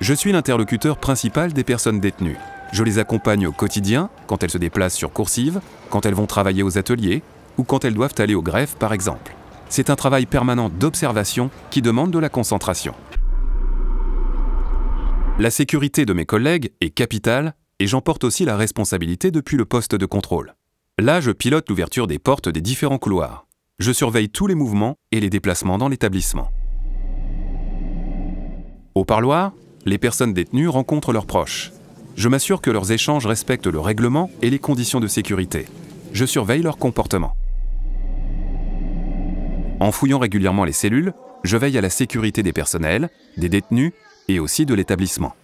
Je suis l'interlocuteur principal des personnes détenues. Je les accompagne au quotidien, quand elles se déplacent sur coursive, quand elles vont travailler aux ateliers ou quand elles doivent aller aux greffes, par exemple. C'est un travail permanent d'observation qui demande de la concentration. La sécurité de mes collègues est capitale et j'emporte aussi la responsabilité depuis le poste de contrôle. Là, je pilote l'ouverture des portes des différents couloirs. Je surveille tous les mouvements et les déplacements dans l'établissement. Au parloir, les personnes détenues rencontrent leurs proches. Je m'assure que leurs échanges respectent le règlement et les conditions de sécurité. Je surveille leur comportement. En fouillant régulièrement les cellules, je veille à la sécurité des personnels, des détenus et aussi de l'établissement.